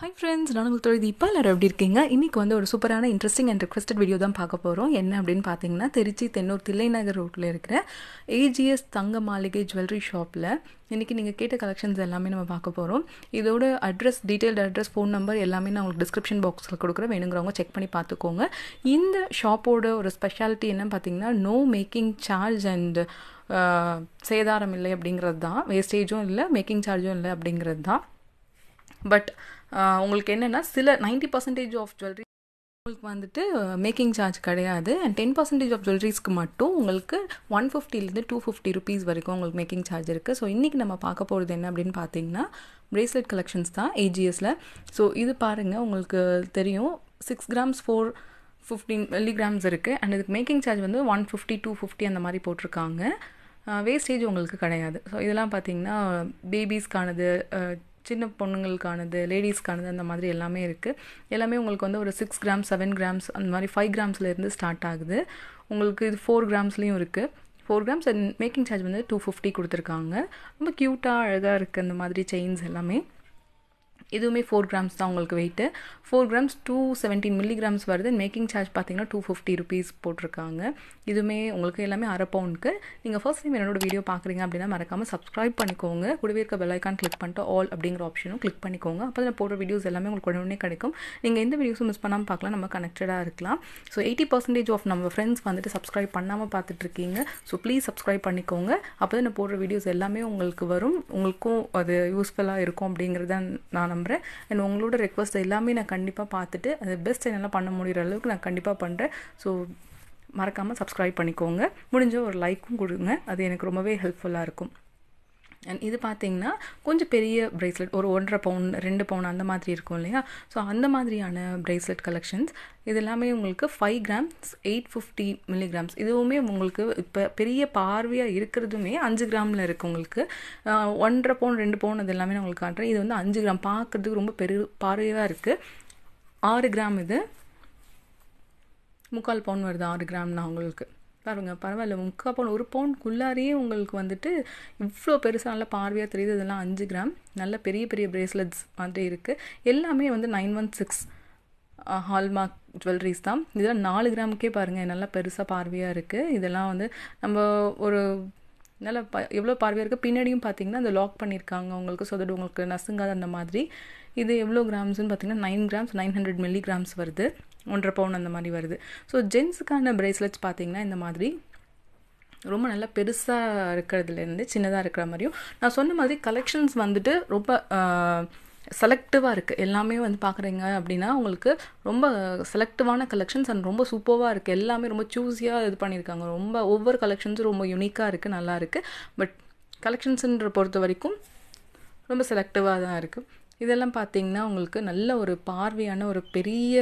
hi friends நான் உங்கள் தொழில் இப்போ எல்லாரும் எப்படி இருக்கீங்க இன்றைக்கி வந்து ஒரு சூப்பரான இன்ட்ரெஸ்டிங் அண்ட் ரிக்வஸ்டட் வீடியோ தான் பார்க்க போகிறோம் என்ன அப்படின்னு பார்த்தீங்கன்னா திருச்சி தென்னூர் தில்லைநகர் ரோட்டில் இருக்கிற ஏஜிஎஸ் தங்க மாளிகை ஜுவல்லரி ஷாப்பில் இன்றைக்கி நீங்கள் கேட்ட கலெக்ஷன்ஸ் எல்லாமே நம்ம பார்க்க போகிறோம் இதோட address detailed address phone number எல்லாமே நான் உங்களுக்கு டிஸ்கிரிப்ஷன் பாக்ஸில் கொடுக்குறேன் வேணுங்கிறவங்க செக் பண்ணி பார்த்துக்கோங்க இந்த ஷாப்போட ஒரு ஸ்பெஷாலிட்டி என்னன்னு பார்த்தீங்கன்னா நோ மேக்கிங் சார்ஜ் அண்ட் சேதாரம் இல்லை அப்படிங்கிறது தான் வேஸ்டேஜும் இல்லை மேக்கிங் சார்ஜும் இல்லை அப்படிங்கிறது தான் பட் உங்களுக்கு என்னென்னா சில நைன்ட்டி பர்சன்டேஜ் ஆஃப் ஜுவல்லரி உங்களுக்கு வந்துட்டு மேக்கிங் சார்ஜ் கிடையாது அண்ட் டென் பர்சன்டேஜ் ஆஃப் ஜுவல்லரிஸ்க்கு மட்டும் உங்களுக்கு ஒன் ஃபிஃப்டிலேருந்து டூ ஃபிஃப்டி ருபீஸ் வரைக்கும் உங்களுக்கு மேக்கிங் சார்ஜ் இருக்குது ஸோ இன்றைக்கி நம்ம பார்க்க போகிறது என்ன அப்படின்னு பார்த்தீங்கன்னா ப்ரேஸ்லெட் கலெக்ஷன்ஸ் தான் ஏஜிஎஸில் ஸோ இது பாருங்கள் உங்களுக்கு தெரியும் six grams four fifteen milligrams இருக்குது அண்ட் இதுக்கு மேக்கிங் சார்ஜ் வந்து ஒன் ஃபிஃப்டி டூ ஃபிஃப்டி அந்த மாதிரி போட்டிருக்காங்க வேஸ்டேஜ் உங்களுக்கு கிடையாது ஸோ இதெல்லாம் பார்த்தீங்கன்னா பேபிஸ்க்கானது சின்ன பொண்ணுங்களுக்கானது லேடிஸ்க்கானது அந்த மாதிரி எல்லாமே இருக்குது எல்லாமே உங்களுக்கு வந்து ஒரு சிக்ஸ் கிராம்ஸ் செவன் கிராம்ஸ் அந்த மாதிரி ஃபைவ் கிராம்ஸ்லேருந்து ஸ்டார்ட் ஆகுது உங்களுக்கு இது ஃபோர் கிராம்ஸ்லேயும் இருக்குது four grams and making charge வந்து டூ ஃபிஃப்டி கொடுத்துருக்காங்க ரொம்ப க்யூட்டாக அழகாக இருக்குது அந்த மாதிரி செயின்ஸ் எல்லாமே இதுவுமே ஃபோர் கிராம்ஸ் தான் உங்களுக்கு weight four grams two seventeen milligrams வருது மேக்கிங் சார்ஜ் பார்த்தீங்கன்னா டூ ஃபிஃப்டி ருபீஸ் போட்டிருக்காங்க இதுவுமே உங்களுக்கு எல்லாமே அரை பவுனுக்கு நீங்கள் ஃபர்ஸ்ட் டைம் என்னோட வீடியோ பார்க்குறீங்க அப்படின்னா மறக்காமல் சப்ஸ்கிரைப் பண்ணிக்கோங்க கூடவே இருக்க பெல்லைக்கான் கிளிக் பண்ணிட்டு ஆல் அப்படிங்கிற ஆப்ஷனும் கிளிக் பண்ணிக்கோங்க அப்போ நான் போடுற வீடியோஸ் எல்லாமே உங்களுக்கு உடனே கிடைக்கும் நீங்கள் எந்த வீடியோஸும் மிஸ் பண்ணாமல் பார்க்கலாம் நம்ம கனெக்டடாக இருக்கலாம் ஸோ எயிட்டி பர்சன்டேஜ் ஆஃப் நம்ம ஃப்ரெண்ட்ஸ் வந்துட்டு சப்ஸ்கிரைப் பண்ணாமல் பார்த்துட்டு இருக்கீங்க ஸோ ப்ளீஸ் சப்ஸ்கிரைப் பண்ணிக்கோங்க அப்போ நான் போடுற வீடியோஸ் எல்லாமே உங்களுக்கு வரும் உங்களுக்கும் அது யூஸ்ஃபுல்லாக இருக்கும் அப்படிங்கிறத நான் நம்புகிறேன் அண்ட் உங்களோட ரெக்வஸ்ட் எல்லாமே நான் கண்டிப்பாக பார்த்துட்டு அது பெஸ்ட் என்னால் பண்ண முடிகிற அளவுக்கு நான் கண்டிப்பாக பண்ணுறேன் ஸோ மறக்காமல் சப்ஸ்கிரைப் பண்ணிக்கோங்க முடிஞ்ச ஒரு லைக்கும் கொடுங்க அது எனக்கு ரொம்பவே ஹெல்ப்ஃபுல்லாக இருக்கும் அண்ட் இது பார்த்தீங்கன்னா கொஞ்சம் பெரிய ப்ரேஸ்லெட் ஒரு ஒன்றரை பவுன் ரெண்டு பவுன் அந்த மாதிரி இருக்கும் இல்லையா ஸோ அந்த மாதிரியான ப்ரேஸ்லெட் கலெக்ஷன்ஸ் இது எல்லாமே உங்களுக்கு five grams eight fifty milligrams இதுவுமே உங்களுக்கு இப்போ பெரிய பார்வையாக இருக்கிறதுமே அஞ்சு கிராமில் இருக்குது உங்களுக்கு ஒன்றரை பவுன் ரெண்டு பவுன் அது எல்லாமே நான் உங்களுக்கு காட்டுறேன் இது வந்து அஞ்சு கிராம் பார்க்குறதுக்கு ரொம்ப பெரு பார்வையாக இருக்குது ஆறு கிராம் இது முக்கால் பவுன் வருது ஆறு கிராம்னா உங்களுக்கு பாருங்கள் பரவாயில்ல முக்கால் பவுன் ஒரு பவுன்குள்ளாரியே உங்களுக்கு வந்துட்டு இவ்வளோ பெருசாக நல்லா பார்வையாக தெரியுது இதெல்லாம் அஞ்சு கிராம் நல்ல பெரிய பெரிய ப்ரேஸ்லெட்ஸ் மாதிரி இருக்குது எல்லாமே வந்து nine one six hallmark jewelleries தான் இதெல்லாம் நாலு கிராமுக்கே பாருங்கள் நல்லா பெருசாக பார்வையாக இருக்குது இதெல்லாம் வந்து நம்ம ஒரு நல்லா ப எவ்வளோ பார்வையாக இருக்குது பின்னாடியும் பார்த்தீங்கன்னா அந்த லாக் பண்ணியிருக்காங்க உங்களுக்கு சொதடு உங்களுக்கு நசுங்காத அந்த மாதிரி இது எவ்வளோ கிராம்ஸ்னு பார்த்தீங்கன்னா nine grams nine hundred milli grams வருது ஒன்றரை பவுன் அந்த மாதிரி வருது ஸோ ஜென்ஸுக்கான ப்ரேஸ்லெட்ஸ் பார்த்தீங்கன்னா இந்த மாதிரி ரொம்ப நல்லா பெருசாக இருக்கிறதுலேருந்து சின்னதாக இருக்கிற மாதிரியும் நான் சொன்ன மாதிரி கலெக்ஷன்ஸ் வந்துட்டு ரொம்ப செலக்டிவாக இருக்குது எல்லாமே வந்து பார்க்குறீங்க அப்படின்னா உங்களுக்கு ரொம்ப செலக்டிவான கலெக்ஷன்ஸ் அண்ட் ரொம்ப சூப்பராக இருக்குது எல்லாமே ரொம்ப சூஸியாக இது பண்ணியிருக்காங்க ரொம்ப ஒவ்வொரு கலெக்ஷன்ஸும் ரொம்ப யூனிக்காக இருக்குது நல்லா இருக்குது பட் கலெக்ஷன்ஸுன்ற பொறுத்த வரைக்கும் ரொம்ப செலக்டிவாக தான் இருக்குது இதெல்லாம் பார்த்தீங்கன்னா உங்களுக்கு நல்ல ஒரு பார்வையான ஒரு பெரிய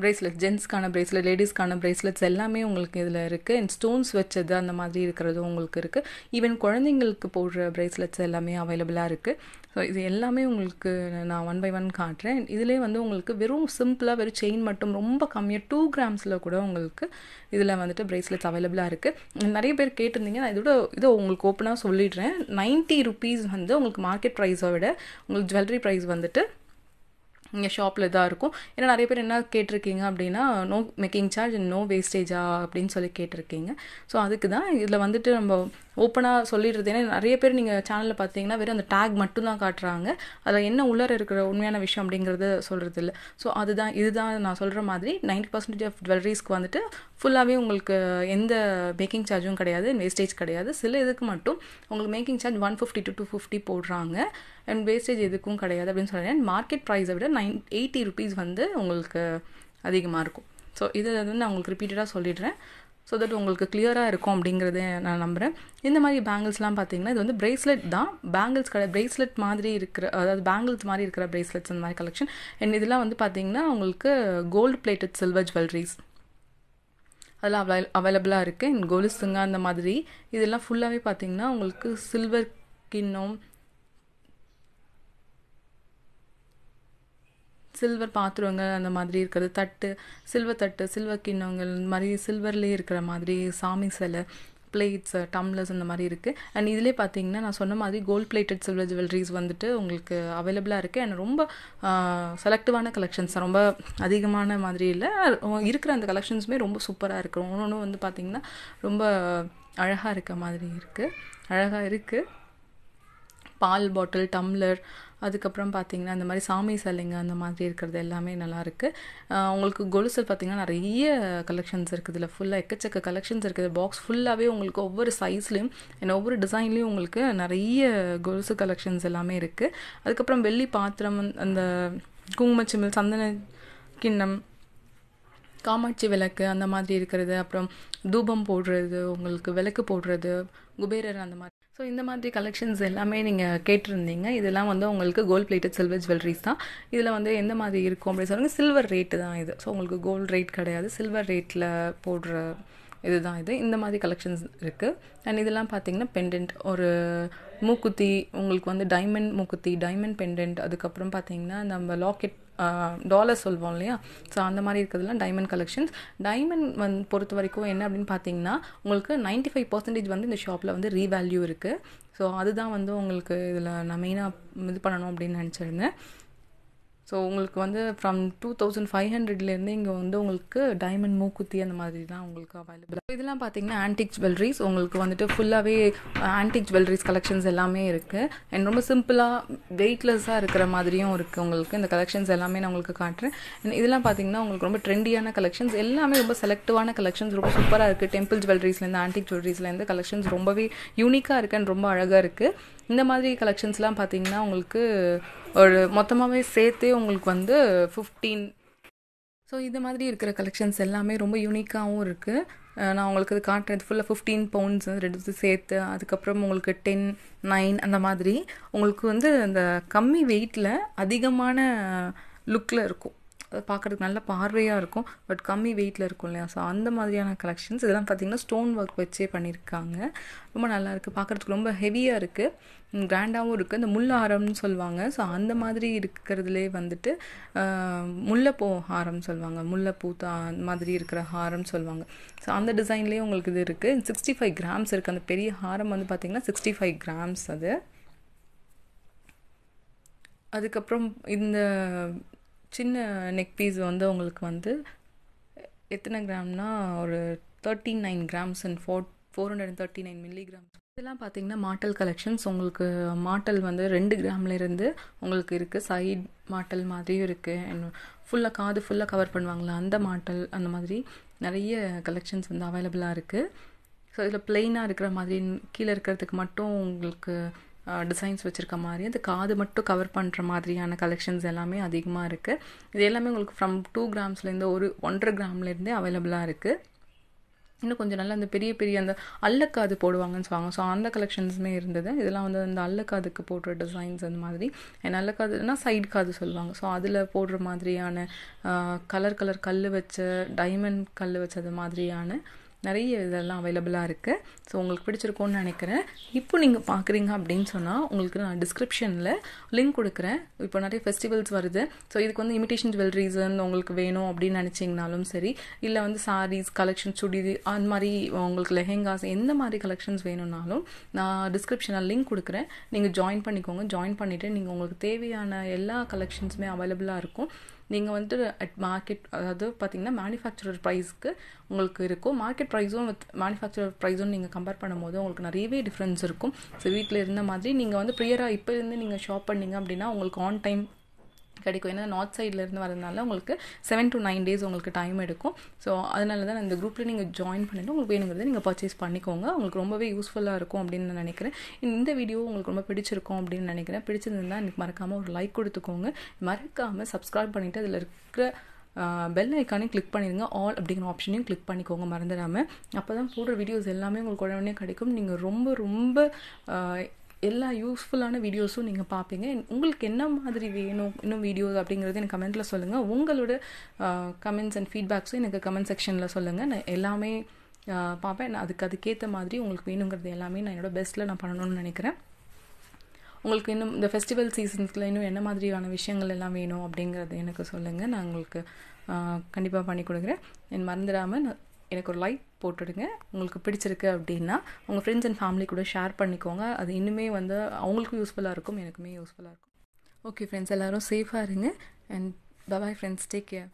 ப்ரேஸ்லெட் ஜென்ஸ்க்கான ப்ரேஸ்லெட் லேடிஸ்க்கான ப்ரேஸ்லெட்ஸ் எல்லாமே உங்களுக்கு இதில் இருக்குது அண்ட் ஸ்டோன்ஸ் வச்சது அந்த மாதிரி இருக்கிறதும் உங்களுக்கு இருக்குது ஈவன் குழந்தைங்களுக்கு போடுற ப்ரேஸ்லெட்ஸ் எல்லாமே அவைலபிளாக இருக்குது ஸோ இது எல்லாமே உங்களுக்கு நான் ஒன் பை ஒன் காட்டுறேன் இதிலே வந்து உங்களுக்கு வெறும் சிம்பிளாக வெறும் செயின் மட்டும் ரொம்ப கம்மியாக டூ கிராம்ஸில் கூட உங்களுக்கு இதில் வந்துட்டு ப்ரேஸ்லெட்ஸ் அவைலபிளாக இருக்குது நிறைய பேர் கேட்டிருந்தீங்க நான் இதோட இதை உங்களுக்கு ஓப்பனாக சொல்லிடுறேன் நைன்ட்டி ருபீஸ் வந்து உங்களுக்கு மார்க்கெட் ப்ரைஸை விட உங்களுக்கு ஜுவல்லரி ப்ரைஸ் வந்துட்டு இங்கே ஷாப்பில் தான் இருக்கும் ஏன்னா நிறைய பேர் என்ன கேட்டிருக்கீங்க அப்படின்னா நோ மேக்கிங் சார்ஜ் நோ வேஸ்டேஜா அப்படின்னு சொல்லி கேட்டிருக்கீங்க ஸோ அதுக்கு தான் இதில் வந்துட்டு நம்ம ஓப்பனாக சொல்லிடுறது ஏன்னா நிறைய பேர் நீங்கள் சேனலில் பார்த்தீங்கன்னா வெறும் அந்த டேக் மட்டும் தான் காட்டுறாங்க அதில் என்ன உள்ளார இருக்கிற உண்மையான விஷயம் அப்படிங்கிறத சொல்கிறது இல்லை ஸோ அதுதான் இதுதான் நான் சொல்கிற மாதிரி நைன்டி பர்சன்டேஜ் ஆஃப் ஜுவல்லரிஸ்க்கு வந்துட்டு ஃபுல்லாகவே உங்களுக்கு எந்த மேக்கிங் சார்ஜும் கிடையாது வேஸ்டேஜ் கிடையாது சில இதுக்கு மட்டும் உங்களுக்கு making charge one fifty to two fifty போடுறாங்க அண்ட் வேஸ்டேஜ் எதுக்கும் கிடையாது அப்படின்னு சொல்லி மார்க்கெட் ப்ரைஸை விட நைன் எயிட்டி ருபீஸ் வந்து உங்களுக்கு அதிகமாக இருக்கும் ஸோ இதை வந்து நான் உங்களுக்கு ரிப்பீட்டடாக சொல்லிடுறேன் ஸோ தட் உங்களுக்கு கிளியராக இருக்கும் அப்படிங்கிறத நான் நம்புகிறேன் இந்த மாதிரி பேங்கிள்ஸ்லாம் பார்த்தீங்கன்னா இது வந்து பிரேஸ்லெட் தான் பேங்கிள்ஸ் கடை பிரேஸ்லெட் மாதிரி இருக்கிற அதாவது பேங்கிள்ஸ் மாதிரி இருக்கிற பிரேஸ்லெட்ஸ் அந்த மாதிரி கலெக்ஷன் அண்ட் இதெல்லாம் வந்து பார்த்தீங்கன்னா உங்களுக்கு கோல்டு பிளேட்டட் சில்வர் ஜுவல்ரிஸ் அதெல்லாம் அவை அவைலபிளாக இருக்குது கோலிசுங்க அந்த மாதிரி இதெல்லாம் ஃபுல்லாகவே பார்த்தீங்கன்னா உங்களுக்கு சில்வர் கிண்ணம் சில்வர் பாத்திரங்கள் அந்த மாதிரி இருக்கிறது தட்டு சில்வர் தட்டு சில்வர் கிண்ணங்கள் இந்த மாதிரி சில்வர்லேயே இருக்கிற மாதிரி சாமி சிலை பிளேட்ஸ் டம்ளர்ஸ் இந்த மாதிரி இருக்குது அண்ட் இதிலே பார்த்தீங்கன்னா நான் சொன்ன மாதிரி கோல்ட் பிளேட்டட் சில்வர் ஜுவல்லரிஸ் வந்துட்டு உங்களுக்கு அவைலபிளாக இருக்குது அண்ட் ரொம்ப செலக்டிவான கலெக்ஷன்ஸ் ரொம்ப அதிகமான மாதிரி இல்லை இருக்கிற அந்த கலெக்ஷன்ஸுமே ரொம்ப சூப்பராக இருக்கும் ஒன்று ஒன்று வந்து பார்த்திங்கன்னா ரொம்ப அழகாக இருக்க மாதிரி இருக்குது அழகாக இருக்குது பால் பாட்டில் டம்ளர் அதுக்கப்புறம் பார்த்தீங்கன்னா அந்த மாதிரி சாமி சலைங்க அந்த மாதிரி இருக்கிறது எல்லாமே நல்லாயிருக்கு உங்களுக்கு கொலுசல் பார்த்திங்கன்னா நிறைய கலெக்ஷன்ஸ் இருக்குது இதில் ஃபுல்லாக எக்கச்சக்க கலெக்ஷன்ஸ் இருக்குது பாக்ஸ் ஃபுல்லாகவே உங்களுக்கு ஒவ்வொரு சைஸ்லேயும் ஏன்னா ஒவ்வொரு டிசைன்லேயும் உங்களுக்கு நிறைய கொலுசு கலெக்ஷன்ஸ் எல்லாமே இருக்குது அதுக்கப்புறம் வெள்ளி பாத்திரம் அந்த குங்குமச்சிமில் சந்தன கிண்ணம் காமாட்சி விளக்கு அந்த மாதிரி இருக்கிறது அப்புறம் தூபம் போடுறது உங்களுக்கு விளக்கு போடுறது குபேரர் அந்த மாதிரி ஸோ இந்த மாதிரி கலெக்ஷன்ஸ் எல்லாமே நீங்கள் கேட்டிருந்தீங்க இதெல்லாம் வந்து உங்களுக்கு கோல்ட் பிளேட்டட் சில்வர் ஜுவல்லரிஸ் தான் இதில் வந்து எந்த மாதிரி இருக்கும் அப்படின்னு சொல்லுங்கள் சில்வர் ரேட்டு தான் இது ஸோ உங்களுக்கு கோல்டு ரேட் கிடையாது சில்வர் ரேட்டில் போடுற இதுதான் இது இந்த மாதிரி கலெக்ஷன்ஸ் இருக்குது அண்ட் இதெல்லாம் பார்த்தீங்கன்னா பெண்டன்ட் ஒரு மூக்குத்தி உங்களுக்கு வந்து டைமண்ட் மூக்குத்தி டைமண்ட் பெண்டன்ட் அதுக்கப்புறம் பார்த்தீங்கன்னா நம்ம லாக்கெட் டாலர் சொல்வோம் இல்லையா ஸோ அந்த மாதிரி இருக்கிறதுலாம் டைமண்ட் கலெக்ஷன்ஸ் டைமண்ட் வந்து பொறுத்த வரைக்கும் என்ன அப்படின்னு பார்த்தீங்கன்னா உங்களுக்கு நைன்ட்டி ஃபைவ் பர்சன்டேஜ் வந்து இந்த ஷாப்பில் வந்து ரீவேல்யூ இருக்குது ஸோ அதுதான் வந்து உங்களுக்கு இதில் நான் மெயினாக இது பண்ணணும் அப்படின்னு நினச்சிருந்தேன் ஸோ உங்களுக்கு வந்து ஃப்ரம் டூ தௌசண்ட் ஃபைவ் ஹண்ட்ரட்லேருந்து இங்கே வந்து உங்களுக்கு டைமண்ட் மூக்குத்தி அந்த மாதிரி தான் உங்களுக்கு அவைலபிள் இதெல்லாம் பார்த்தீங்கன்னா ஆன்டிக் ஜுவல்லரிஸ் உங்களுக்கு வந்துட்டு ஃபுல்லாகவே ஆன்டிக் ஜுவல்லரிஸ் கலெக்ஷன்ஸ் எல்லாமே இருக்குது அண்ட் ரொம்ப சிம்பிளாக வெயிட்லெஸ்ஸாக இருக்கிற மாதிரியும் இருக்குது உங்களுக்கு இந்த கலெக்ஷன்ஸ் எல்லாமே நான் உங்களுக்கு காட்டுறேன் அண்ட் இதெல்லாம் பார்த்தீங்கன்னா உங்களுக்கு ரொம்ப ட்ரெண்டியான கலெக்ஷன்ஸ் எல்லாமே ரொம்ப செலக்டிவான கலெக்ஷன்ஸ் ரொம்ப சூப்பராக இருக்குது டெம்பிள் ஜுவல்லரிஸ்லேருந்து ஆன்டிக் ஜுவல்லரிஸ்லேருந்து கலெக்ஷன்ஸ் ரொம்பவே யூனிக்காக இருக்குது அண்ட் ரொம்ப அழகாக இருக்குது இந்த மாதிரி கலெக்ஷன்ஸ்லாம் பார்த்தீங்கன்னா உங்களுக்கு ஒரு மொத்தமாகவே சேர்த்தே உங்களுக்கு வந்து ஃபிஃப்டீன் ஸோ இது மாதிரி இருக்கிற கலெக்ஷன்ஸ் எல்லாமே ரொம்ப யூனிக்காகவும் இருக்குது நான் உங்களுக்கு இது காட்டுறது ஃபுல்லாக ஃபிஃப்டீன் பவுண்ட்ஸ் வந்து ரெண்டு சேர்த்து அதுக்கப்புறம் உங்களுக்கு டென் நைன் அந்த மாதிரி உங்களுக்கு வந்து அந்த கம்மி வெயிட்டில் அதிகமான லுக்கில் இருக்கும் பார்க்குறதுக்கு நல்ல பார்வையாக இருக்கும் பட் கம்மி வெயிட்டில் இருக்கும் இல்லையா ஸோ அந்த மாதிரியான கலெக்ஷன்ஸ் இதெல்லாம் பார்த்திங்கன்னா ஸ்டோன் ஒர்க் வச்சே பண்ணியிருக்காங்க ரொம்ப நல்லா இருக்குது பார்க்குறதுக்கு ரொம்ப ஹெவியாக இருக்குது கிராண்டாகவும் இருக்குது இந்த முள் ஆரம்னு சொல்லுவாங்க ஸோ அந்த மாதிரி இருக்கிறதுலே வந்துட்டு முல்லைப்பூ ஹாரம்னு சொல்லுவாங்க முல்லைப்பூ அந்த மாதிரி இருக்கிற ஹாரம்னு சொல்லுவாங்க ஸோ அந்த டிசைன்லேயே உங்களுக்கு இது இருக்குது சிக்ஸ்டி ஃபைவ் கிராம்ஸ் இருக்குது அந்த பெரிய ஹாரம் வந்து பார்த்திங்கன்னா சிக்ஸ்டி ஃபைவ் கிராம்ஸ் அது அதுக்கப்புறம் இந்த சின்ன நெக் பீஸ் வந்து உங்களுக்கு வந்து எத்தனை கிராம்னா ஒரு thirty nine grams and four four hundred and thirty nine milli grams இதெல்லாம் பார்த்தீங்கன்னா மாட்டல் கலெக்ஷன்ஸ் உங்களுக்கு மாட்டல் வந்து ரெண்டு கிராம்லேருந்து உங்களுக்கு இருக்குது சைட் மாட்டல் மாதிரியும் இருக்குது அண்ட் ஃபுல்லாக காது ஃபுல்லாக கவர் பண்ணுவாங்களா அந்த மாட்டல் அந்த மாதிரி நிறைய கலெக்ஷன்ஸ் வந்து அவைலபிளாக இருக்குது ஸோ இதில் பிளெயினாக இருக்கிற மாதிரி கீழே இருக்கிறதுக்கு மட்டும் உங்களுக்கு டிசைன்ஸ் வச்சுருக்க மாதிரி அது காது மட்டும் கவர் பண்ணுற மாதிரியான கலெக்ஷன்ஸ் எல்லாமே அதிகமாக இருக்குது இது எல்லாமே உங்களுக்கு ஃப்ரம் டூ கிராம்ஸ்லேருந்து ஒரு ஒன்றரை கிராம்லேருந்தே அவைலபிளாக இருக்குது இன்னும் கொஞ்சம் நல்லா அந்த பெரிய பெரிய அந்த அல்லக்காது போடுவாங்கன்னு சொல்லுவாங்க ஸோ அந்த கலெக்ஷன்ஸுமே இருந்தது இதெல்லாம் வந்து அந்த அல்லக்காதுக்கு போடுற டிசைன்ஸ் அந்த மாதிரி என் அல்லக்காதுனா சைடு காது சொல்லுவாங்க ஸோ அதில் போடுற மாதிரியான கலர் கலர் கல் வச்ச டைமண்ட் கல் வச்சது மாதிரியான நிறைய இதெல்லாம் அவைலபிளாக இருக்குது ஸோ உங்களுக்கு பிடிச்சிருக்கோன்னு நினைக்கிறேன் இப்போ நீங்கள் பார்க்குறீங்க அப்படின்னு சொன்னால் உங்களுக்கு நான் டிஸ்கிரிப்ஷனில் லிங்க் கொடுக்குறேன் இப்போ நிறைய ஃபெஸ்டிவல்ஸ் வருது ஸோ இதுக்கு வந்து இமிட்டேஷன் ரீசன் உங்களுக்கு வேணும் அப்படின்னு நினச்சிங்கனாலும் சரி இல்லை வந்து சாரீஸ் கலெக்ஷன் சுடி அந்த மாதிரி உங்களுக்கு லெஹெங்காஸ் எந்த மாதிரி கலெக்ஷன்ஸ் வேணும்னாலும் நான் டிஸ்கிரிப்ஷனில் லிங்க் கொடுக்குறேன் நீங்கள் ஜாயின் பண்ணிக்கோங்க ஜாயின் பண்ணிவிட்டு நீங்கள் உங்களுக்கு தேவையான எல்லா கலெக்ஷன்ஸுமே அவைலபிளாக இருக்கும் நீங்கள் வந்துட்டு அட் மார்க்கெட் அதாவது பார்த்தீங்கன்னா மேனுஃபேக்சரர் ப்ரைஸ்க்கு உங்களுக்கு இருக்கும் மார்க்கெட் ப்ரைஸும் வித் மேனுஃபேக்சரர் ப்ரைஸும் நீங்கள் கம்பேர் பண்ணும்போது உங்களுக்கு நிறையவே டிஃப்ரென்ஸ் இருக்கும் ஸோ வீட்டில் இருந்த மாதிரி நீங்கள் வந்து ப்ரியராக இப்போ இருந்து நீங்கள் ஷாப் பண்ணிங்க அப்படின்னா உங்களுக்கு ஆன் டைம் கிடைக்கும் ஏன்னா நார்த் சைட்லேருந்து வரதுனால உங்களுக்கு செவன் டு நைன் டேஸ் உங்களுக்கு டைம் எடுக்கும் ஸோ அதனால தான் அந்த குரூப்பில் நீங்கள் ஜாயின் பண்ணிவிட்டு உங்களுக்கு வேணுங்கிறத நீங்கள் பர்ச்சேஸ் பண்ணிக்கோங்க உங்களுக்கு ரொம்பவே யூஸ்ஃபுல்லாக இருக்கும் அப்படின்னு நான் நினைக்கிறேன் இந்த வீடியோ உங்களுக்கு ரொம்ப பிடிச்சிருக்கும் அப்படின்னு நினைக்கிறேன் பிடிச்சிருந்தா எனக்கு மறக்காமல் ஒரு லைக் கொடுத்துக்கோங்க மறக்காமல் சப்ஸ்கிரைப் பண்ணிவிட்டு அதில் இருக்கிற பெல் ஐக்கானே கிளிக் பண்ணிடுங்க ஆல் அப்படிங்கிற ஆப்ஷனையும் கிளிக் பண்ணிக்கோங்க மறந்துடாமல் அப்போ தான் போடுற வீடியோஸ் எல்லாமே உங்களுக்கு உடனே கிடைக்கும் நீங்கள் ரொம்ப ரொம்ப எல்லா யூஸ்ஃபுல்லான வீடியோஸும் நீங்கள் பார்ப்பீங்க உங்களுக்கு என்ன மாதிரி வேணும் இன்னும் வீடியோஸ் அப்படிங்கிறது எனக்கு கமெண்ட்டில் சொல்லுங்கள் உங்களோட கமெண்ட்ஸ் அண்ட் ஃபீட்பேக்ஸும் எனக்கு கமெண்ட் செக்ஷனில் சொல்லுங்கள் நான் எல்லாமே பார்ப்பேன் நான் அதுக்கு அதுக்கேற்ற மாதிரி உங்களுக்கு வேணுங்கிறது எல்லாமே நான் என்னோடய பெஸ்ட்டில் நான் பண்ணணும்னு நினைக்கிறேன் உங்களுக்கு இன்னும் இந்த ஃபெஸ்டிவல் சீசன்ஸில் இன்னும் என்ன மாதிரியான விஷயங்கள் எல்லாம் வேணும் அப்படிங்கிறது எனக்கு சொல்லுங்கள் நான் உங்களுக்கு கண்டிப்பாக பண்ணி கொடுக்குறேன் என் மறந்துடாமல் நான் எனக்கு ஒரு லைக் போட்டுடுங்க உங்களுக்கு பிடிச்சிருக்கு அப்படின்னா உங்கள் ஃப்ரெண்ட்ஸ் அண்ட் ஃபேமிலி கூட ஷேர் பண்ணிக்கோங்க அது இன்னுமே வந்து அவங்களுக்கும் யூஸ்ஃபுல்லாக இருக்கும் எனக்குமே யூஸ்ஃபுல்லாக இருக்கும் ஓகே ஃப்ரெண்ட்ஸ் எல்லோரும் சேஃபாக இருங்க and bye bye friends take care